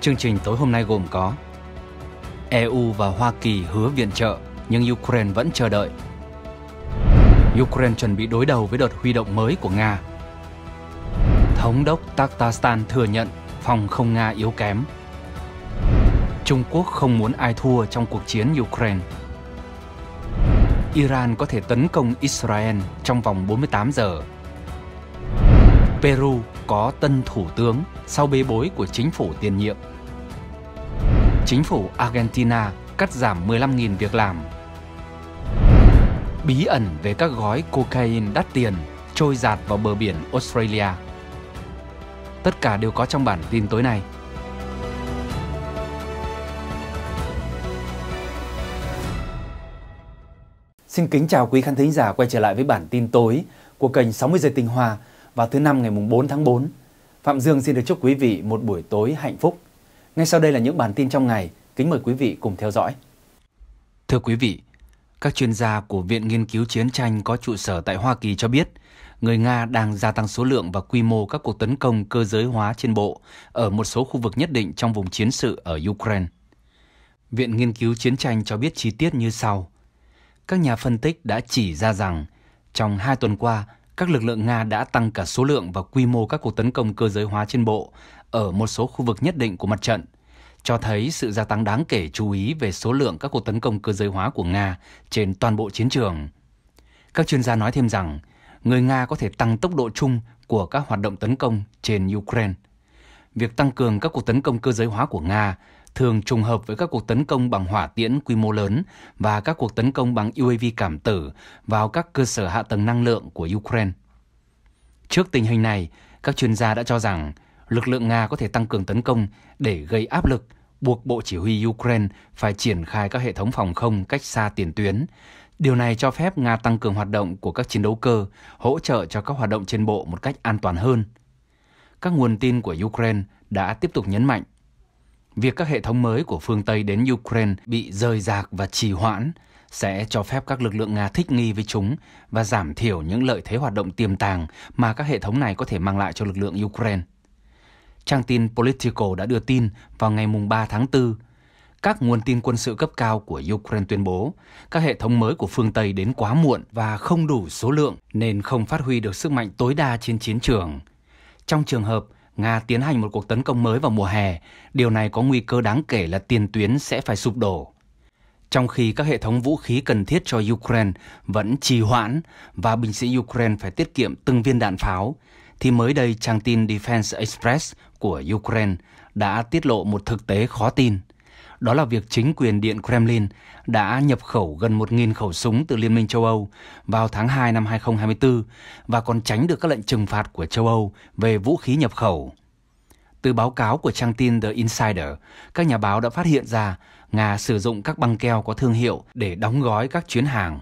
Chương trình tối hôm nay gồm có EU và Hoa Kỳ hứa viện trợ nhưng Ukraine vẫn chờ đợi. Ukraine chuẩn bị đối đầu với đợt huy động mới của Nga. Thống đốc Tatarstan thừa nhận phòng không Nga yếu kém. Trung Quốc không muốn ai thua trong cuộc chiến Ukraine. Iran có thể tấn công Israel trong vòng 48 giờ. Peru có tân thủ tướng sau bê bối của chính phủ tiền nhiệm. Chính phủ Argentina cắt giảm 15.000 việc làm. Bí ẩn về các gói cocaine đắt tiền trôi giạt vào bờ biển Australia. Tất cả đều có trong bản tin tối nay. Xin kính chào quý khán thính giả quay trở lại với bản tin tối của kênh 60 giây tinh hoa vào thứ năm ngày mùng 4 tháng 4. Phạm Dương xin được chúc quý vị một buổi tối hạnh phúc. Ngay sau đây là những bản tin trong ngày, kính mời quý vị cùng theo dõi. Thưa quý vị, các chuyên gia của Viện Nghiên cứu Chiến tranh có trụ sở tại Hoa Kỳ cho biết, người Nga đang gia tăng số lượng và quy mô các cuộc tấn công cơ giới hóa trên bộ ở một số khu vực nhất định trong vùng chiến sự ở Ukraine. Viện Nghiên cứu Chiến tranh cho biết chi tiết như sau. Các nhà phân tích đã chỉ ra rằng, trong hai tuần qua, các lực lượng Nga đã tăng cả số lượng và quy mô các cuộc tấn công cơ giới hóa trên bộ ở một số khu vực nhất định của mặt trận, cho thấy sự gia tăng đáng kể chú ý về số lượng các cuộc tấn công cơ giới hóa của Nga trên toàn bộ chiến trường. Các chuyên gia nói thêm rằng, người Nga có thể tăng tốc độ chung của các hoạt động tấn công trên Ukraine. Việc tăng cường các cuộc tấn công cơ giới hóa của Nga thường trùng hợp với các cuộc tấn công bằng hỏa tiễn quy mô lớn và các cuộc tấn công bằng UAV cảm tử vào các cơ sở hạ tầng năng lượng của Ukraine. Trước tình hình này, các chuyên gia đã cho rằng lực lượng Nga có thể tăng cường tấn công để gây áp lực buộc Bộ Chỉ huy Ukraine phải triển khai các hệ thống phòng không cách xa tiền tuyến. Điều này cho phép Nga tăng cường hoạt động của các chiến đấu cơ, hỗ trợ cho các hoạt động trên bộ một cách an toàn hơn. Các nguồn tin của Ukraine đã tiếp tục nhấn mạnh việc các hệ thống mới của phương Tây đến Ukraine bị rơi rạc và trì hoãn sẽ cho phép các lực lượng Nga thích nghi với chúng và giảm thiểu những lợi thế hoạt động tiềm tàng mà các hệ thống này có thể mang lại cho lực lượng Ukraine. Trang tin Politico đã đưa tin vào ngày 3 tháng 4, các nguồn tin quân sự cấp cao của Ukraine tuyên bố các hệ thống mới của phương Tây đến quá muộn và không đủ số lượng nên không phát huy được sức mạnh tối đa trên chiến trường. Trong trường hợp Nga tiến hành một cuộc tấn công mới vào mùa hè, điều này có nguy cơ đáng kể là tiền tuyến sẽ phải sụp đổ. Trong khi các hệ thống vũ khí cần thiết cho Ukraine vẫn trì hoãn và binh sĩ Ukraine phải tiết kiệm từng viên đạn pháo, thì mới đây trang tin Defense Express của Ukraine đã tiết lộ một thực tế khó tin đó là việc chính quyền Điện Kremlin đã nhập khẩu gần 1.000 khẩu súng từ Liên minh châu Âu vào tháng 2 năm 2024 và còn tránh được các lệnh trừng phạt của châu Âu về vũ khí nhập khẩu. Từ báo cáo của trang tin The Insider, các nhà báo đã phát hiện ra Nga sử dụng các băng keo có thương hiệu để đóng gói các chuyến hàng.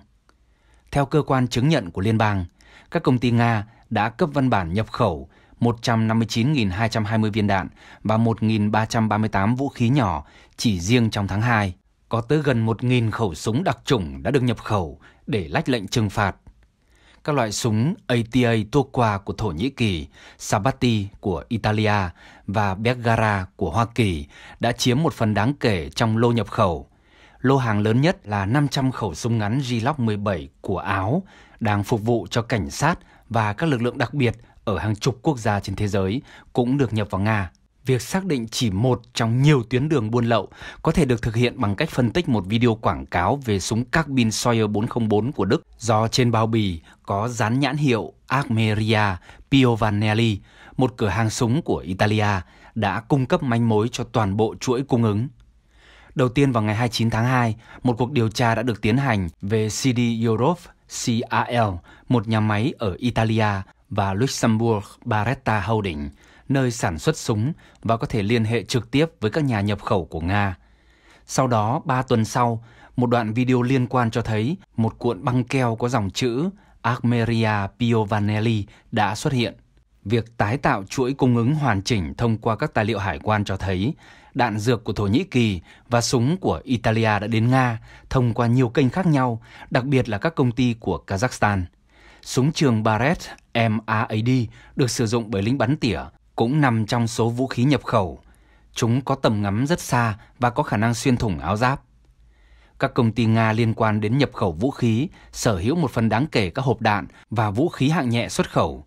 Theo cơ quan chứng nhận của liên bang, các công ty Nga đã cấp văn bản nhập khẩu 159.220 viên đạn và 1.338 vũ khí nhỏ chỉ riêng trong tháng 2. Có tới gần 1.000 khẩu súng đặc chủng đã được nhập khẩu để lách lệnh trừng phạt. Các loại súng ATA Tokwa của Thổ Nhĩ Kỳ, Sabati của Italia và Bergara của Hoa Kỳ đã chiếm một phần đáng kể trong lô nhập khẩu. Lô hàng lớn nhất là 500 khẩu súng ngắn Glock 17 của Áo đang phục vụ cho cảnh sát và các lực lượng đặc biệt ở hàng chục quốc gia trên thế giới cũng được nhập vào Nga. Việc xác định chỉ một trong nhiều tuyến đường buôn lậu có thể được thực hiện bằng cách phân tích một video quảng cáo về súng carbine Sawyer 404 của Đức do trên bao bì có dán nhãn hiệu Armeria Piovanelli, một cửa hàng súng của Italia đã cung cấp manh mối cho toàn bộ chuỗi cung ứng. Đầu tiên vào ngày 29 tháng 2, một cuộc điều tra đã được tiến hành về CD Europe CAL, một nhà máy ở Italia và Luxembourg Barretta Holding, nơi sản xuất súng và có thể liên hệ trực tiếp với các nhà nhập khẩu của Nga. Sau đó, 3 tuần sau, một đoạn video liên quan cho thấy một cuộn băng keo có dòng chữ Armeria Piovanelli đã xuất hiện. Việc tái tạo chuỗi cung ứng hoàn chỉnh thông qua các tài liệu hải quan cho thấy đạn dược của Thổ Nhĩ Kỳ và súng của Italia đã đến Nga thông qua nhiều kênh khác nhau, đặc biệt là các công ty của Kazakhstan. Súng trường Barrett MRAD được sử dụng bởi lính bắn tỉa cũng nằm trong số vũ khí nhập khẩu. Chúng có tầm ngắm rất xa và có khả năng xuyên thủng áo giáp. Các công ty Nga liên quan đến nhập khẩu vũ khí sở hữu một phần đáng kể các hộp đạn và vũ khí hạng nhẹ xuất khẩu.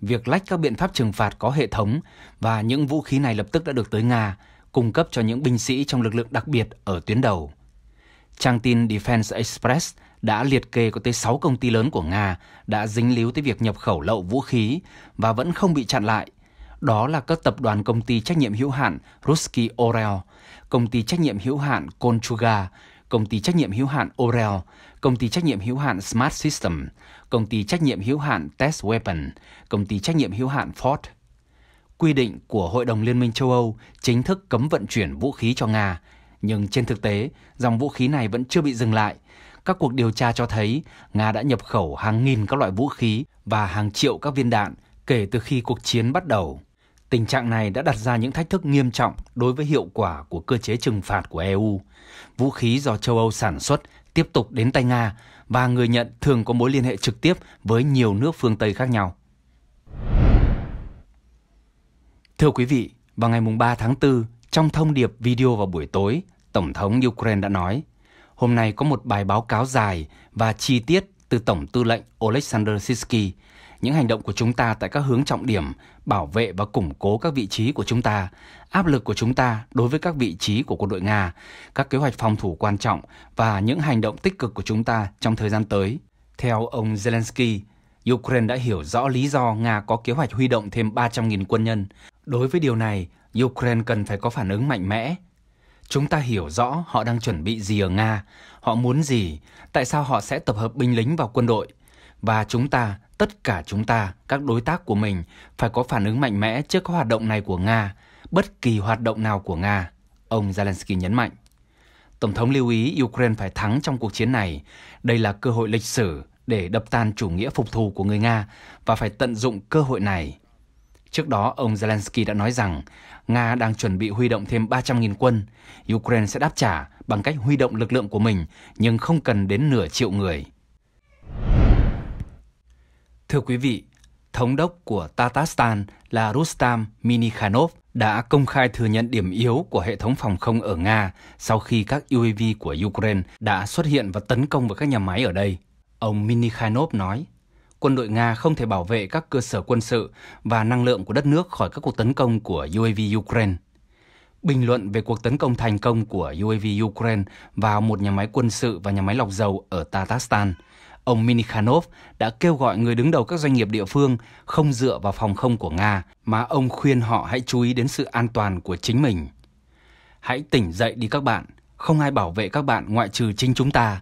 Việc lách các biện pháp trừng phạt có hệ thống và những vũ khí này lập tức đã được tới Nga, cung cấp cho những binh sĩ trong lực lượng đặc biệt ở tuyến đầu. Trang tin Defense Express – đã liệt kê có tới 6 công ty lớn của Nga đã dính líu tới việc nhập khẩu lậu vũ khí và vẫn không bị chặn lại. Đó là các tập đoàn công ty trách nhiệm hữu hạn Ruski Orel, công ty trách nhiệm hữu hạn Konchuga, công ty trách nhiệm hữu hạn Orel, công ty trách nhiệm hữu hạn Smart System, công ty trách nhiệm hữu hạn Test Weapon, công ty trách nhiệm hữu hạn Ford. Quy định của Hội đồng Liên minh châu Âu chính thức cấm vận chuyển vũ khí cho Nga, nhưng trên thực tế, dòng vũ khí này vẫn chưa bị dừng lại – các cuộc điều tra cho thấy Nga đã nhập khẩu hàng nghìn các loại vũ khí và hàng triệu các viên đạn kể từ khi cuộc chiến bắt đầu. Tình trạng này đã đặt ra những thách thức nghiêm trọng đối với hiệu quả của cơ chế trừng phạt của EU. Vũ khí do châu Âu sản xuất tiếp tục đến tay Nga và người nhận thường có mối liên hệ trực tiếp với nhiều nước phương Tây khác nhau. Thưa quý vị, vào ngày 3 tháng 4, trong thông điệp video vào buổi tối, Tổng thống Ukraine đã nói – Hôm nay có một bài báo cáo dài và chi tiết từ Tổng tư lệnh Oleksandr Sisky, những hành động của chúng ta tại các hướng trọng điểm, bảo vệ và củng cố các vị trí của chúng ta, áp lực của chúng ta đối với các vị trí của quân đội Nga, các kế hoạch phòng thủ quan trọng và những hành động tích cực của chúng ta trong thời gian tới. Theo ông Zelensky, Ukraine đã hiểu rõ lý do Nga có kế hoạch huy động thêm 300.000 quân nhân. Đối với điều này, Ukraine cần phải có phản ứng mạnh mẽ, Chúng ta hiểu rõ họ đang chuẩn bị gì ở Nga, họ muốn gì, tại sao họ sẽ tập hợp binh lính vào quân đội. Và chúng ta, tất cả chúng ta, các đối tác của mình phải có phản ứng mạnh mẽ trước các hoạt động này của Nga, bất kỳ hoạt động nào của Nga, ông Zelensky nhấn mạnh. Tổng thống lưu ý Ukraine phải thắng trong cuộc chiến này. Đây là cơ hội lịch sử để đập tan chủ nghĩa phục thù của người Nga và phải tận dụng cơ hội này. Trước đó, ông Zelensky đã nói rằng Nga đang chuẩn bị huy động thêm 300.000 quân. Ukraine sẽ đáp trả bằng cách huy động lực lượng của mình, nhưng không cần đến nửa triệu người. Thưa quý vị, thống đốc của Tatarstan là Rustam Minikhanov đã công khai thừa nhận điểm yếu của hệ thống phòng không ở Nga sau khi các UAV của Ukraine đã xuất hiện và tấn công vào các nhà máy ở đây. Ông Minikhanov nói, quân đội Nga không thể bảo vệ các cơ sở quân sự và năng lượng của đất nước khỏi các cuộc tấn công của UAV Ukraine. Bình luận về cuộc tấn công thành công của UAV Ukraine vào một nhà máy quân sự và nhà máy lọc dầu ở Tatarstan, ông Minikhanov đã kêu gọi người đứng đầu các doanh nghiệp địa phương không dựa vào phòng không của Nga, mà ông khuyên họ hãy chú ý đến sự an toàn của chính mình. Hãy tỉnh dậy đi các bạn, không ai bảo vệ các bạn ngoại trừ chính chúng ta,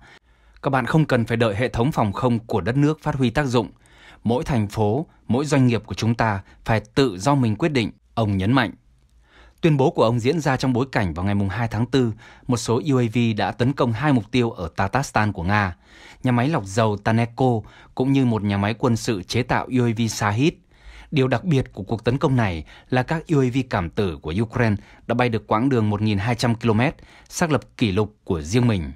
các bạn không cần phải đợi hệ thống phòng không của đất nước phát huy tác dụng. Mỗi thành phố, mỗi doanh nghiệp của chúng ta phải tự do mình quyết định, ông nhấn mạnh. Tuyên bố của ông diễn ra trong bối cảnh vào ngày 2 tháng 4, một số UAV đã tấn công hai mục tiêu ở Tatarstan của Nga, nhà máy lọc dầu Taneco cũng như một nhà máy quân sự chế tạo UAV Shahid. Điều đặc biệt của cuộc tấn công này là các UAV cảm tử của Ukraine đã bay được quãng đường 1.200 km, xác lập kỷ lục của riêng mình.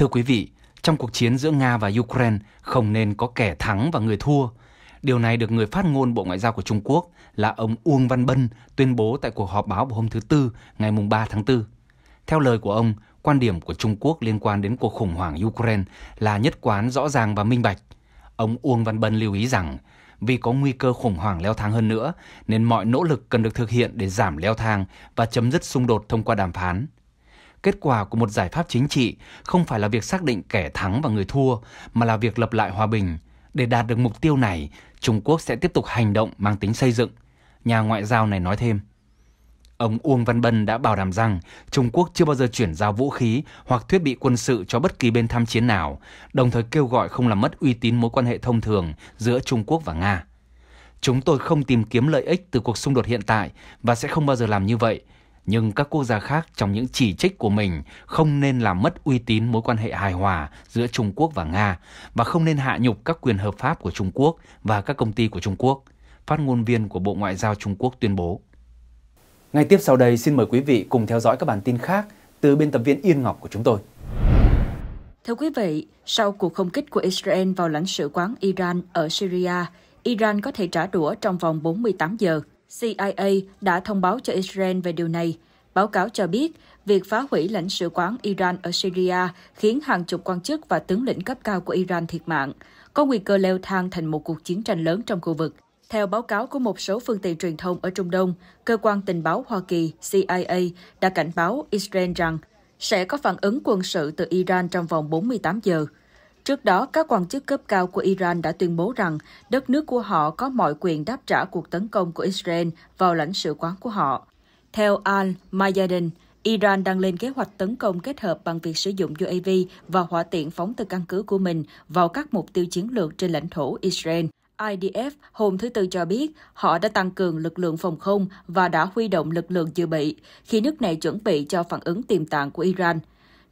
Thưa quý vị, trong cuộc chiến giữa Nga và Ukraine không nên có kẻ thắng và người thua. Điều này được người phát ngôn Bộ Ngoại giao của Trung Quốc là ông Uông Văn Bân tuyên bố tại cuộc họp báo vào hôm thứ Tư ngày 3 tháng 4. Theo lời của ông, quan điểm của Trung Quốc liên quan đến cuộc khủng hoảng Ukraine là nhất quán rõ ràng và minh bạch. Ông Uông Văn Bân lưu ý rằng, vì có nguy cơ khủng hoảng leo thang hơn nữa, nên mọi nỗ lực cần được thực hiện để giảm leo thang và chấm dứt xung đột thông qua đàm phán – kết quả của một giải pháp chính trị không phải là việc xác định kẻ thắng và người thua mà là việc lập lại hòa bình để đạt được mục tiêu này trung quốc sẽ tiếp tục hành động mang tính xây dựng nhà ngoại giao này nói thêm ông uông văn bân đã bảo đảm rằng trung quốc chưa bao giờ chuyển giao vũ khí hoặc thiết bị quân sự cho bất kỳ bên tham chiến nào đồng thời kêu gọi không làm mất uy tín mối quan hệ thông thường giữa trung quốc và nga chúng tôi không tìm kiếm lợi ích từ cuộc xung đột hiện tại và sẽ không bao giờ làm như vậy nhưng các quốc gia khác trong những chỉ trích của mình không nên làm mất uy tín mối quan hệ hài hòa giữa Trung Quốc và Nga và không nên hạ nhục các quyền hợp pháp của Trung Quốc và các công ty của Trung Quốc, phát ngôn viên của Bộ Ngoại giao Trung Quốc tuyên bố. Ngay tiếp sau đây xin mời quý vị cùng theo dõi các bản tin khác từ biên tập viên Yên Ngọc của chúng tôi. Thưa quý vị, sau cuộc không kích của Israel vào lãnh sự quán Iran ở Syria, Iran có thể trả đũa trong vòng 48 giờ. CIA đã thông báo cho Israel về điều này. Báo cáo cho biết, việc phá hủy lãnh sự quán Iran ở Syria khiến hàng chục quan chức và tướng lĩnh cấp cao của Iran thiệt mạng, có nguy cơ leo thang thành một cuộc chiến tranh lớn trong khu vực. Theo báo cáo của một số phương tiện truyền thông ở Trung Đông, cơ quan tình báo Hoa Kỳ CIA đã cảnh báo Israel rằng sẽ có phản ứng quân sự từ Iran trong vòng 48 giờ. Trước đó, các quan chức cấp cao của Iran đã tuyên bố rằng đất nước của họ có mọi quyền đáp trả cuộc tấn công của Israel vào lãnh sự quán của họ. Theo Al-Mayadin, Iran đang lên kế hoạch tấn công kết hợp bằng việc sử dụng UAV và hỏa tiện phóng từ căn cứ của mình vào các mục tiêu chiến lược trên lãnh thổ Israel. IDF hôm thứ Tư cho biết họ đã tăng cường lực lượng phòng không và đã huy động lực lượng dự bị khi nước này chuẩn bị cho phản ứng tiềm tàng của Iran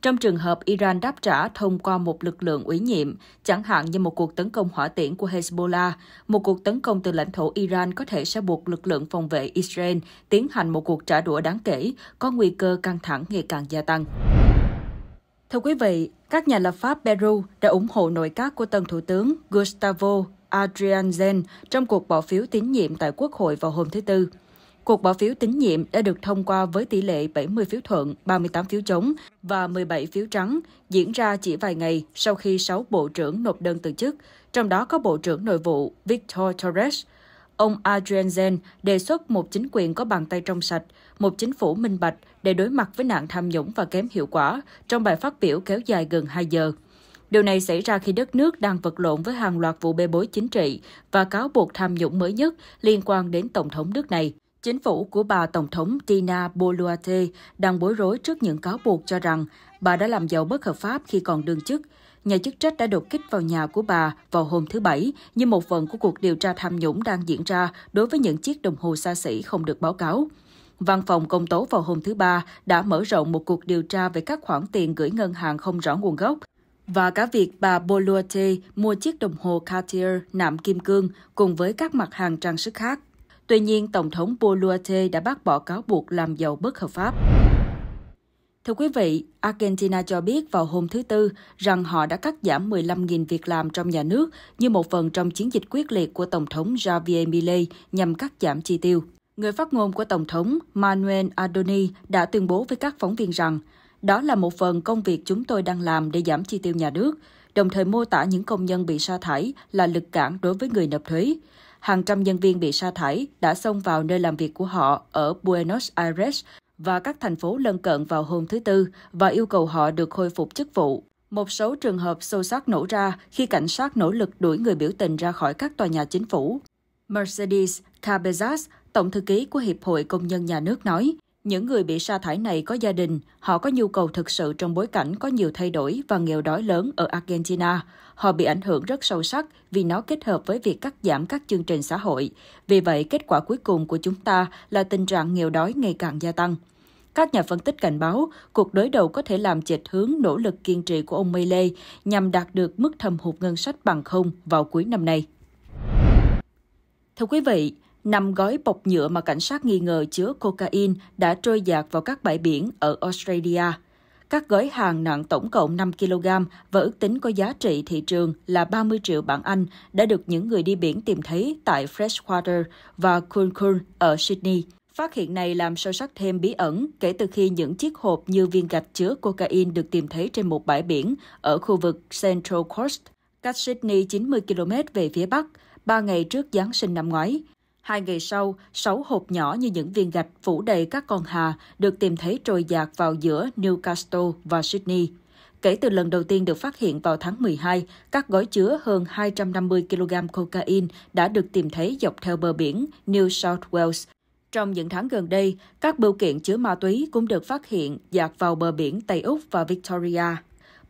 trong trường hợp Iran đáp trả thông qua một lực lượng ủy nhiệm, chẳng hạn như một cuộc tấn công hỏa tiễn của Hezbollah, một cuộc tấn công từ lãnh thổ Iran có thể sẽ buộc lực lượng phòng vệ Israel tiến hành một cuộc trả đũa đáng kể, có nguy cơ căng thẳng ngày càng gia tăng. Thưa quý vị, các nhà lập pháp Peru đã ủng hộ nội các của tân thủ tướng Gustavo Adrian Adrianzen trong cuộc bỏ phiếu tín nhiệm tại Quốc hội vào hôm thứ Tư. Cuộc bỏ phiếu tín nhiệm đã được thông qua với tỷ lệ 70 phiếu thuận, 38 phiếu chống và 17 phiếu trắng, diễn ra chỉ vài ngày sau khi 6 bộ trưởng nộp đơn từ chức, trong đó có Bộ trưởng Nội vụ Victor Torres. Ông Adrian Adrianzen đề xuất một chính quyền có bàn tay trong sạch, một chính phủ minh bạch để đối mặt với nạn tham nhũng và kém hiệu quả trong bài phát biểu kéo dài gần 2 giờ. Điều này xảy ra khi đất nước đang vật lộn với hàng loạt vụ bê bối chính trị và cáo buộc tham nhũng mới nhất liên quan đến Tổng thống nước này. Chính phủ của bà Tổng thống Tina Boluarte đang bối rối trước những cáo buộc cho rằng bà đã làm giàu bất hợp pháp khi còn đương chức. Nhà chức trách đã đột kích vào nhà của bà vào hôm thứ Bảy như một phần của cuộc điều tra tham nhũng đang diễn ra đối với những chiếc đồng hồ xa xỉ không được báo cáo. Văn phòng công tố vào hôm thứ Ba đã mở rộng một cuộc điều tra về các khoản tiền gửi ngân hàng không rõ nguồn gốc và cả việc bà Boluarte mua chiếc đồng hồ Cartier nạm kim cương cùng với các mặt hàng trang sức khác. Tuy nhiên, Tổng thống Boluarte đã bác bỏ cáo buộc làm giàu bất hợp pháp. Thưa quý vị, Argentina cho biết vào hôm thứ Tư rằng họ đã cắt giảm 15.000 việc làm trong nhà nước như một phần trong chiến dịch quyết liệt của Tổng thống Javier Milei nhằm cắt giảm chi tiêu. Người phát ngôn của Tổng thống Manuel Adoni đã tuyên bố với các phóng viên rằng đó là một phần công việc chúng tôi đang làm để giảm chi tiêu nhà nước, đồng thời mô tả những công nhân bị sa thải là lực cản đối với người nộp thuế hàng trăm nhân viên bị sa thải đã xông vào nơi làm việc của họ ở Buenos Aires và các thành phố lân cận vào hôm thứ Tư và yêu cầu họ được khôi phục chức vụ. Một số trường hợp xô xát nổ ra khi cảnh sát nỗ lực đuổi người biểu tình ra khỏi các tòa nhà chính phủ. Mercedes Cabezas, tổng thư ký của Hiệp hội Công nhân Nhà nước nói, những người bị sa thải này có gia đình, họ có nhu cầu thực sự trong bối cảnh có nhiều thay đổi và nghèo đói lớn ở Argentina. Họ bị ảnh hưởng rất sâu sắc vì nó kết hợp với việc cắt giảm các chương trình xã hội. Vì vậy, kết quả cuối cùng của chúng ta là tình trạng nghèo đói ngày càng gia tăng. Các nhà phân tích cảnh báo, cuộc đối đầu có thể làm chệch hướng nỗ lực kiên trì của ông Melee nhằm đạt được mức thâm hụt ngân sách bằng không vào cuối năm nay. Thưa quý vị, năm gói bọc nhựa mà cảnh sát nghi ngờ chứa cocaine đã trôi dạt vào các bãi biển ở Australia. Các gói hàng nặng tổng cộng 5 kg và ước tính có giá trị thị trường là 30 triệu bảng Anh đã được những người đi biển tìm thấy tại Freshwater và Cooncurn ở Sydney. Phát hiện này làm sâu sắc thêm bí ẩn kể từ khi những chiếc hộp như viên gạch chứa cocaine được tìm thấy trên một bãi biển ở khu vực Central Coast, cách Sydney 90 km về phía bắc, ba ngày trước Giáng sinh năm ngoái. Hai ngày sau, sáu hộp nhỏ như những viên gạch phủ đầy các con hà được tìm thấy trôi dạt vào giữa Newcastle và Sydney. Kể từ lần đầu tiên được phát hiện vào tháng 12, các gói chứa hơn 250 kg cocaine đã được tìm thấy dọc theo bờ biển New South Wales. Trong những tháng gần đây, các bưu kiện chứa ma túy cũng được phát hiện dạt vào bờ biển Tây Úc và Victoria.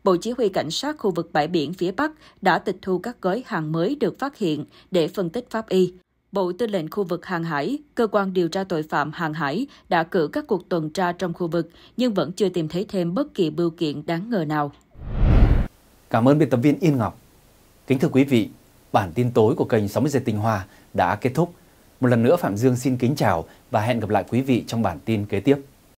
Bộ Chỉ huy Cảnh sát khu vực bãi biển phía Bắc đã tịch thu các gói hàng mới được phát hiện để phân tích pháp y. Bộ Tư lệnh khu vực hàng hải, cơ quan điều tra tội phạm hàng hải đã cử các cuộc tuần tra trong khu vực nhưng vẫn chưa tìm thấy thêm bất kỳ bưu kiện đáng ngờ nào. Cảm ơn biên tập viên Yên Ngọc. Kính thưa quý vị, bản tin tối của kênh 60 giây Tinh Hoa đã kết thúc. Một lần nữa Phạm Dương xin kính chào và hẹn gặp lại quý vị trong bản tin kế tiếp.